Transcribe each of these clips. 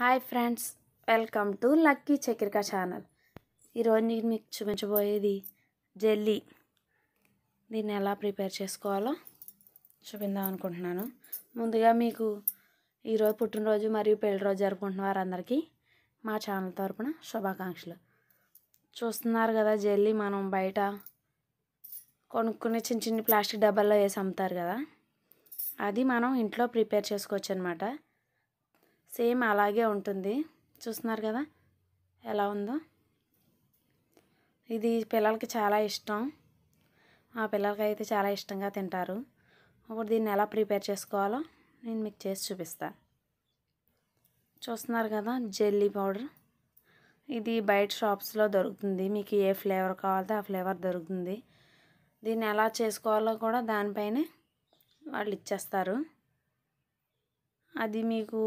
hi friends welcome to Lucky Chakrika channel ఈరోజు నేను మీకు చూపించబోయేది జెల్లీ దీన్ని ఎలా ప్రిపేర్ చేసుకోవాలో చూపిందాం అనుకుంటున్నాను ముందుగా మీకు ఈరోజు పుట్టినరోజు మరియు పెళ్లి రోజు జరుపుకుంటున్న వారందరికీ మా ఛానల్ తరపున శుభాకాంక్షలు చూస్తున్నారు కదా జెల్లీ మనం బయట కొనుక్కునే చిన్న చిన్న ప్లాస్టిక్ డబ్బాల్లో వేసి అమ్ముతారు కదా అది మనం ఇంట్లో ప్రిపేర్ చేసుకోవచ్చు అనమాట సేమ్ అలాగే ఉంటుంది చూస్తున్నారు కదా ఎలా ఉందో ఇది పిల్లలకి చాలా ఇష్టం ఆ పిల్లలకి అయితే చాలా ఇష్టంగా తింటారు ఒకటి దీన్ని ఎలా ప్రిపేర్ చేసుకోవాలో నేను మీకు చేసి చూపిస్తాను చూస్తున్నారు కదా జెల్లీ పౌడర్ ఇది బయట షాప్స్లో దొరుకుతుంది మీకు ఏ ఫ్లేవర్ కావాలంటే ఆ ఫ్లేవర్ దొరుకుతుంది దీన్ని ఎలా చేసుకోవాలో కూడా దానిపైనే వాళ్ళు ఇచ్చేస్తారు అది మీకు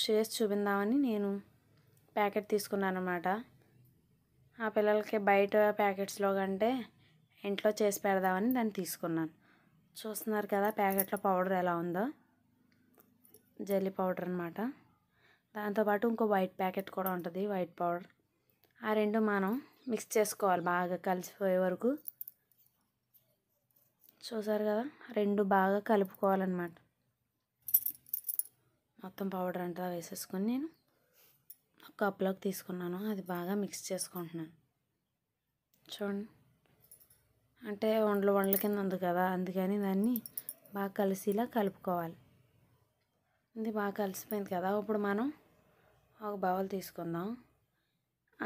చేసి చూపిందామని నేను ప్యాకెట్ తీసుకున్నాను అనమాట ఆ పిల్లలకి బయట ప్యాకెట్స్లో కంటే ఇంట్లో చేసి పెడదామని దాన్ని తీసుకున్నాను చూస్తున్నారు కదా ప్యాకెట్లో పౌడర్ ఎలా ఉందో జెల్లీ పౌడర్ అనమాట దాంతోపాటు ఇంకో వైట్ ప్యాకెట్ కూడా ఉంటుంది వైట్ పౌడర్ ఆ రెండు మనం మిక్స్ చేసుకోవాలి బాగా కలిసిపోయే వరకు చూసారు కదా రెండు బాగా కలుపుకోవాలన్నమాట మొత్తం పౌడర్ అంతా వేసేసుకొని నేను ఒక కప్లోకి తీసుకున్నాను అది బాగా మిక్స్ చేసుకుంటున్నాను చూడండి అంటే వండలు వండల కింద ఉంది కదా అందుకని దాన్ని బాగా కలిసిలా కలుపుకోవాలి ఇది బాగా కలిసిపోయింది కదా ఇప్పుడు మనం ఒక బౌల్ తీసుకుందాం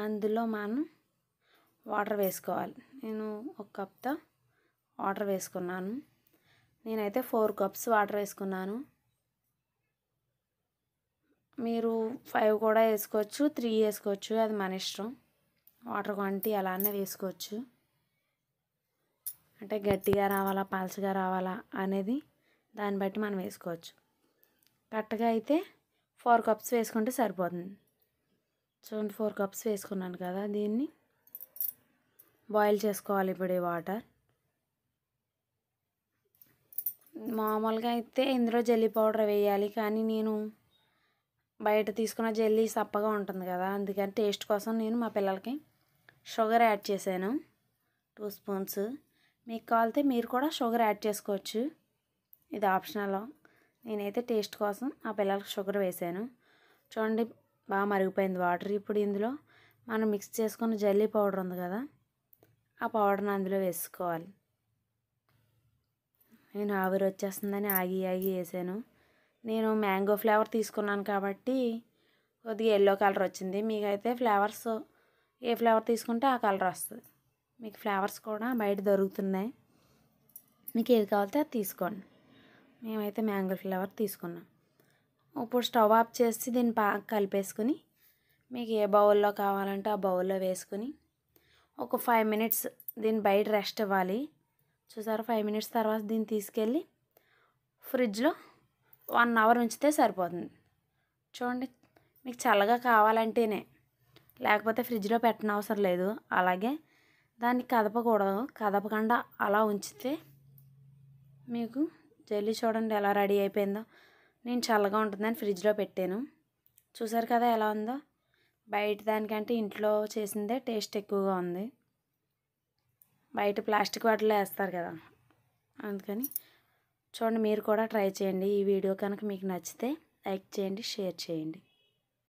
అందులో మనం వాటర్ వేసుకోవాలి నేను ఒక కప్తో వాటర్ వేసుకున్నాను నేనైతే ఫోర్ కప్స్ వాటర్ వేసుకున్నాను మీరు ఫైవ్ కూడా వేసుకోవచ్చు త్రీ వేసుకోవచ్చు అది మన ఇష్టం వాటర్ క్వాంటిటీ అలానే వేసుకోవచ్చు అంటే గట్టిగా రావాలా పల్చగా రావాలా అనేది దాన్ని బట్టి మనం వేసుకోవచ్చు కరెక్ట్గా అయితే ఫోర్ కప్స్ వేసుకుంటే సరిపోతుంది చూడండి ఫోర్ కప్స్ వేసుకున్నాను కదా దీన్ని బాయిల్ చేసుకోవాలి ఇప్పుడు ఈ వాటర్ మామూలుగా అయితే ఇందులో జల్లీ పౌడర్ వేయాలి కానీ నేను బయట తీసుకున్న జెల్లీ సప్పగా ఉంటుంది కదా అందుకని టేస్ట్ కోసం నేను మా పిల్లలకి షుగర్ యాడ్ చేశాను టూ స్పూన్స్ మీకు కావాలితే మీరు కూడా షుగర్ యాడ్ చేసుకోవచ్చు ఇది ఆప్షనల్ నేనైతే టేస్ట్ కోసం ఆ పిల్లలకి షుగర్ వేసాను చూడండి బాగా మరిగిపోయింది వాటర్ ఇప్పుడు ఇందులో మనం మిక్స్ చేసుకున్న జల్లీ పౌడర్ ఉంది కదా ఆ పౌడర్ని అందులో వేసుకోవాలి నేను ఆవిరి వచ్చేస్తుందని ఆగి ఆగి వేసాను నేను మ్యాంగో ఫ్లేవర్ తీసుకున్నాను కాబట్టి కొద్దిగా ఎల్లో కలర్ వచ్చింది మీకైతే ఫ్లేవర్స్ ఏ ఫ్లేవర్ తీసుకుంటే ఆ కలర్ వస్తుంది మీకు ఫ్లేవర్స్ కూడా బయట దొరుకుతున్నాయి మీకు ఏది కావాలితే అది తీసుకోండి మేమైతే మ్యాంగో ఫ్లేవర్ తీసుకున్నాం ఇప్పుడు స్టవ్ ఆఫ్ చేసి దీన్ని బాగా కలిపేసుకుని మీకు ఏ బౌల్లో కావాలంటే ఆ బౌల్లో వేసుకుని ఒక ఫైవ్ మినిట్స్ దీన్ని బయట రెస్ట్ ఇవ్వాలి చూసారు ఫైవ్ మినిట్స్ తర్వాత దీన్ని తీసుకెళ్ళి ఫ్రిడ్జ్లో వన్ అవర్ ఉంచితే సరిపోతుంది చూడండి మీకు చల్లగా కావాలంటేనే లేకపోతే ఫ్రిడ్జ్లో పెట్టనవసరం లేదు అలాగే దాన్ని కదపకూడదు కదపకుండా అలా ఉంచితే మీకు జల్లీ చూడండి ఎలా రెడీ అయిపోయిందో నేను చల్లగా ఉంటుందని ఫ్రిడ్జ్లో పెట్టాను చూసారు కదా ఎలా ఉందో బయట దానికంటే ఇంట్లో చేసిందే టేస్ట్ ఎక్కువగా ఉంది బయట ప్లాస్టిక్ వాటర్లో వేస్తారు కదా అందుకని చూడండి మీరు కూడా ట్రై చేయండి ఈ వీడియో కనుక మీకు నచ్చితే లైక్ చేయండి షేర్ చేయండి